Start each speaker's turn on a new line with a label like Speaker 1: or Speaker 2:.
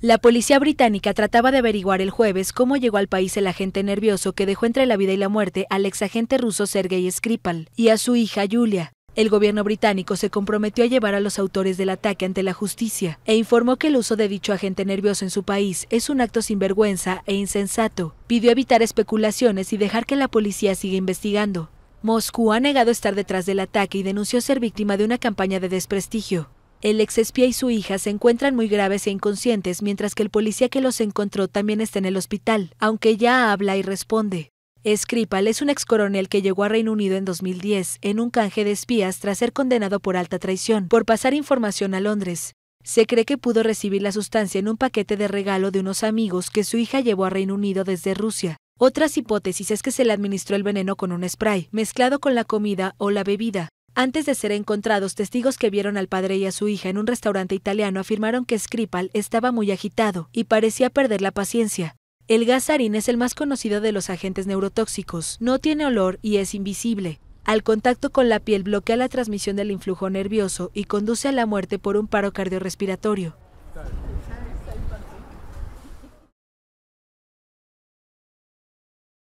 Speaker 1: La policía británica trataba de averiguar el jueves cómo llegó al país el agente nervioso que dejó entre la vida y la muerte al exagente ruso Sergei Skripal y a su hija Julia. El gobierno británico se comprometió a llevar a los autores del ataque ante la justicia e informó que el uso de dicho agente nervioso en su país es un acto sinvergüenza e insensato. Pidió evitar especulaciones y dejar que la policía siga investigando. Moscú ha negado estar detrás del ataque y denunció ser víctima de una campaña de desprestigio. El exespía y su hija se encuentran muy graves e inconscientes, mientras que el policía que los encontró también está en el hospital, aunque ya habla y responde. Skripal es un ex coronel que llegó a Reino Unido en 2010 en un canje de espías tras ser condenado por alta traición, por pasar información a Londres. Se cree que pudo recibir la sustancia en un paquete de regalo de unos amigos que su hija llevó a Reino Unido desde Rusia. Otras hipótesis es que se le administró el veneno con un spray, mezclado con la comida o la bebida, antes de ser encontrados, testigos que vieron al padre y a su hija en un restaurante italiano afirmaron que Skripal estaba muy agitado y parecía perder la paciencia. El gas es el más conocido de los agentes neurotóxicos, no tiene olor y es invisible. Al contacto con la piel bloquea la transmisión del influjo nervioso y conduce a la muerte por un paro cardiorrespiratorio.